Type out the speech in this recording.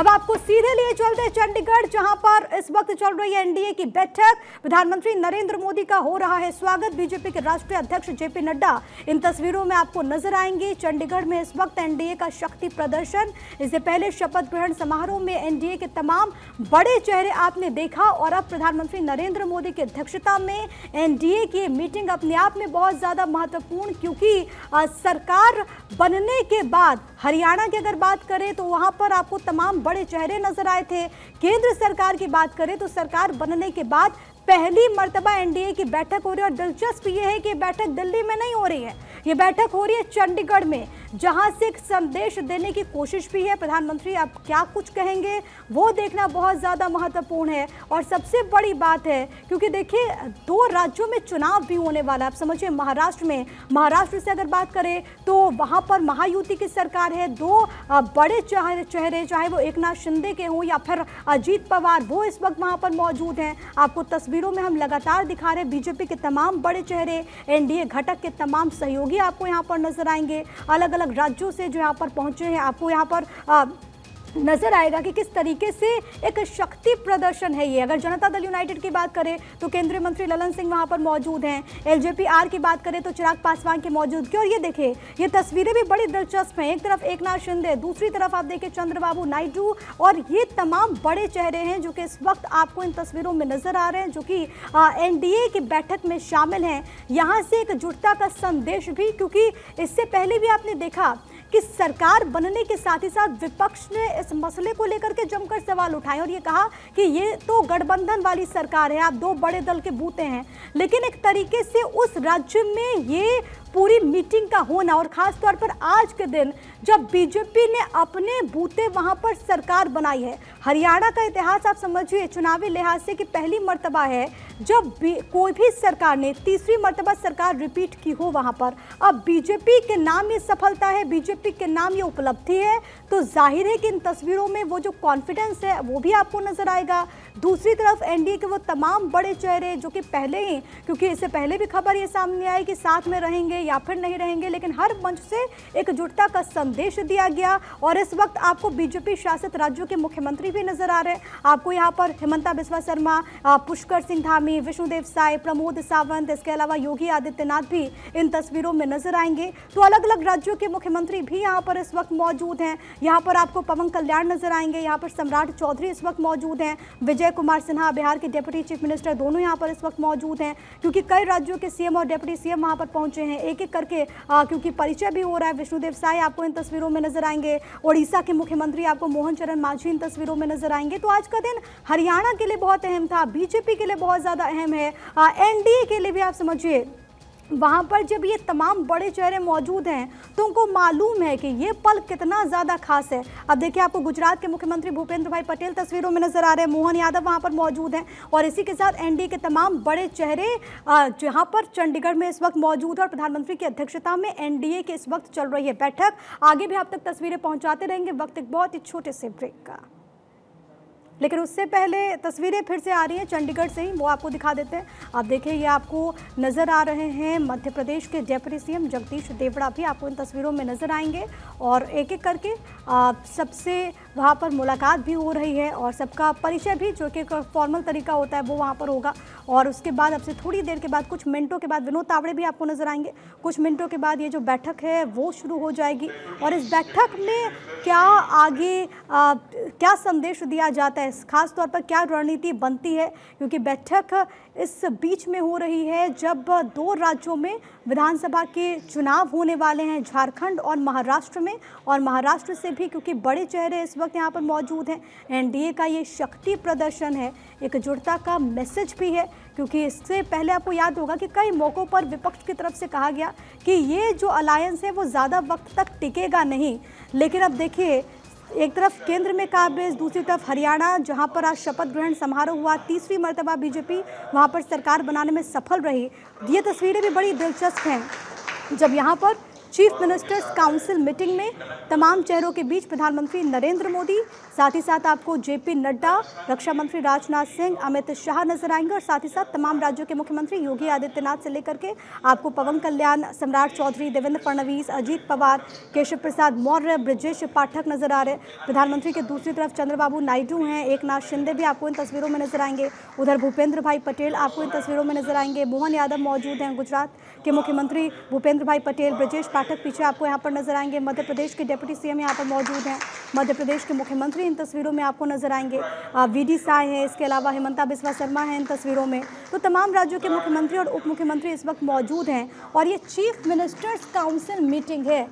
अब आपको सीधे लिए चलते चंडीगढ़ जहां पर इस वक्त चल रही है एनडीए की बैठक प्रधानमंत्री नरेंद्र मोदी का हो रहा है स्वागत बीजेपी के राष्ट्रीय अध्यक्ष जेपी नड्डा इन तस्वीरों में आपको नजर आएंगे चंडीगढ़ में इस वक्त एनडीए का शक्ति प्रदर्शन इससे पहले शपथ ग्रहण समारोह में एनडीए के तमाम बड़े चेहरे आपने देखा और अब प्रधानमंत्री नरेंद्र मोदी की अध्यक्षता में एनडीए की मीटिंग अपने आप में बहुत ज़्यादा महत्वपूर्ण क्योंकि सरकार बनने के बाद हरियाणा की अगर बात करें तो वहां पर आपको तमाम बड़े चेहरे नजर आए थे केंद्र सरकार की बात करें तो सरकार बनने के बाद पहली मरतबा एनडीए की बैठक हो रही है और दिलचस्प ये है कि बैठक दिल्ली में नहीं हो रही है ये बैठक हो रही है चंडीगढ़ में जहां से एक संदेश देने की कोशिश भी है प्रधानमंत्री अब क्या कुछ कहेंगे वो देखना बहुत ज़्यादा महत्वपूर्ण है और सबसे बड़ी बात है क्योंकि देखिए दो राज्यों में चुनाव भी होने वाला है आप समझिए महाराष्ट्र में महाराष्ट्र से अगर बात करें तो वहाँ पर महायुति की सरकार है दो बड़े चेहरे चाहे वो एक शिंदे के हों या फिर अजीत पवार वो इस वक्त वहाँ पर मौजूद हैं आपको तस्वीरों में हम लगातार दिखा रहे हैं बीजेपी के तमाम बड़े चेहरे एनडीए घटक के तमाम सहयोगी आपको यहाँ पर नजर आएंगे अलग अलग अलग राज्यों से जो यहाँ पर पहुंचे हैं आपको यहाँ पर नजर आएगा कि किस तरीके से एक शक्ति प्रदर्शन है ये अगर जनता दल यूनाइटेड की बात करें तो केंद्रीय मंत्री ललन सिंह वहाँ पर मौजूद हैं आर की बात करें तो चिराग पासवान की मौजूदगी और ये देखें ये तस्वीरें भी बड़ी दिलचस्प हैं एक तरफ एक नाथ शिंदे दूसरी तरफ आप देखें चंद्रबाबू नायडू और ये तमाम बड़े चेहरे हैं जो कि इस वक्त आपको इन तस्वीरों में नजर आ रहे हैं जो कि एन की बैठक में शामिल हैं यहाँ से एक जुटता का संदेश भी क्योंकि इससे पहले भी आपने देखा कि सरकार बनने के साथ ही साथ विपक्ष ने इस मसले को लेकर के जमकर सवाल उठाए और ये कहा कि ये तो गठबंधन वाली सरकार है आप दो बड़े दल के बूते हैं लेकिन एक तरीके से उस राज्य में ये पूरी मीटिंग का होना और ख़ास तौर पर आज के दिन जब बीजेपी ने अपने बूते वहां पर सरकार बनाई है हरियाणा का इतिहास आप समझिए चुनावी लिहाज से कि पहली मर्तबा है जब कोई भी सरकार ने तीसरी मर्तबा सरकार रिपीट की हो वहां पर अब बीजेपी के नाम ये सफलता है बीजेपी के नाम ये उपलब्धि है तो जाहिर है कि इन तस्वीरों में वो जो कॉन्फिडेंस है वो भी आपको नज़र आएगा दूसरी तरफ एनडीए के वो तमाम बड़े चेहरे जो कि पहले ही क्योंकि इससे पहले भी खबर ये सामने आई कि साथ में रहेंगे या फिर नहीं रहेंगे लेकिन हर मंच से एकजुटता का संदेश दिया गया और इस वक्त आपको बीजेपी शासित राज्यों के मुख्यमंत्री भी नजर आ रहे हैं आपको यहाँ पर हेमंता बिस्वा शर्मा पुष्कर सिंह धामी विष्णुदेव साय प्रमोद सावंत इसके अलावा योगी आदित्यनाथ भी इन तस्वीरों में नजर आएंगे तो अलग अलग राज्यों के मुख्यमंत्री भी यहाँ पर इस वक्त मौजूद हैं यहाँ पर आपको पवन कल्याण नजर आएंगे यहाँ पर सम्राट चौधरी इस वक्त मौजूद हैं विजय कुमार सिन्हा बिहार के डेप्यूटी चीफ मिनिस्टर दोनों यहाँ पर इस वक्त मौजूद हैं क्योंकि कई राज्यों के सीएम और डेप्यूटी सीएम वहाँ पर पहुंचे हैं एक एक करके आ, क्योंकि परिचय भी हो रहा है विष्णुदेव साय आपको इन तस्वीरों में नजर आएंगे ओडिशा के मुख्यमंत्री आपको मोहन चरण मांझी इन तस्वीरों में नजर आएंगे तो आज का दिन हरियाणा के लिए बहुत अहम था बीजेपी के लिए बहुत ज़्यादा अहम है एनडीए के लिए भी आप समझिए वहाँ पर जब ये तमाम बड़े चेहरे मौजूद हैं तो उनको मालूम है कि ये पल कितना ज़्यादा खास है अब देखिए आपको गुजरात के मुख्यमंत्री भूपेंद्र भाई पटेल तस्वीरों में नज़र आ रहे हैं मोहन यादव वहाँ पर मौजूद हैं और इसी के साथ एन के तमाम बड़े चेहरे जहाँ पर चंडीगढ़ में इस वक्त मौजूद है और प्रधानमंत्री की अध्यक्षता में एन के इस वक्त चल रही है बैठक आगे भी आप तक तस्वीरें पहुँचाते रहेंगे वक्त एक बहुत ही छोटे से ब्रेक का लेकिन उससे पहले तस्वीरें फिर से आ रही हैं चंडीगढ़ से ही वो आपको दिखा देते हैं आप देखिए ये आपको नज़र आ रहे हैं मध्य प्रदेश के डेप्यूटी सीएम जगदीश देवड़ा भी आपको इन तस्वीरों में नज़र आएंगे और एक एक करके सबसे वहाँ पर मुलाकात भी हो रही है और सबका परिचय भी जो कि फॉर्मल तरीका होता है वो वहाँ पर होगा और उसके बाद से थोड़ी देर के बाद कुछ मिनटों के बाद विनोद तावड़े भी आपको नज़र आएंगे कुछ मिनटों के बाद ये जो बैठक है वो शुरू हो जाएगी और इस बैठक में क्या आगे क्या संदेश दिया जाता है खासतौर खास तौर पर क्या रणनीति बनती है क्योंकि बैठक इस बीच में हो रही है जब दो राज्यों में विधानसभा के चुनाव होने वाले हैं झारखंड और महाराष्ट्र में और महाराष्ट्र से भी क्योंकि बड़े चेहरे इस वक्त यहाँ पर मौजूद हैं एनडीए का ये शक्ति प्रदर्शन है एकजुटता का मैसेज भी है क्योंकि इससे पहले आपको याद होगा कि कई मौक़ों पर विपक्ष की तरफ से कहा गया कि ये जो अलायंस है वो ज़्यादा वक्त तक टिकेगा नहीं लेकिन अब देखिए एक तरफ केंद्र में काबिज दूसरी तरफ हरियाणा जहां पर आज शपथ ग्रहण समारोह हुआ तीसरी मरतबा बीजेपी वहां पर सरकार बनाने में सफल रही ये तस्वीरें भी बड़ी दिलचस्प हैं जब यहाँ पर चीफ मिनिस्टर्स काउंसिल मीटिंग में तमाम चेहरों के बीच प्रधानमंत्री नरेंद्र मोदी साथ ही साथ आपको जेपी नड्डा रक्षा मंत्री राजनाथ सिंह अमित शाह नजर आएंगे और साथ ही साथ तमाम राज्यों के मुख्यमंत्री योगी आदित्यनाथ से लेकर के आपको पवन कल्याण सम्राट चौधरी देवेंद्र फडणवीस अजीत पवार केशव प्रसाद मौर्य ब्रजेश पाठक नजर आ रहे प्रधानमंत्री के दूसरी तरफ चंद्रबाबू नायडू हैं एक नाथ शिंदे भी आपको इन तस्वीरों में नजर आएंगे उधर भूपेंद्र भाई पटेल आपको इन तस्वीरों में नजर आएंगे मोहन यादव मौजूद हैं गुजरात के मुख्यमंत्री भूपेंद्र भाई पटेल ब्रजेश पाठक पीछे आपको यहाँ पर नजर आएंगे मध्य प्रदेश के डेप्यूटी सीएम यहाँ पर मौजूद हैं मध्य प्रदेश के मुख्यमंत्री इन तस्वीरों में आपको नजर आएंगे वी डी साय हैं इसके अलावा हेमंता बिस्वा शर्मा हैं इन तस्वीरों में तो तमाम राज्यों के मुख्यमंत्री और उप मुख्यमंत्री इस वक्त मौजूद हैं और ये चीफ मिनिस्टर्स काउंसिल मीटिंग है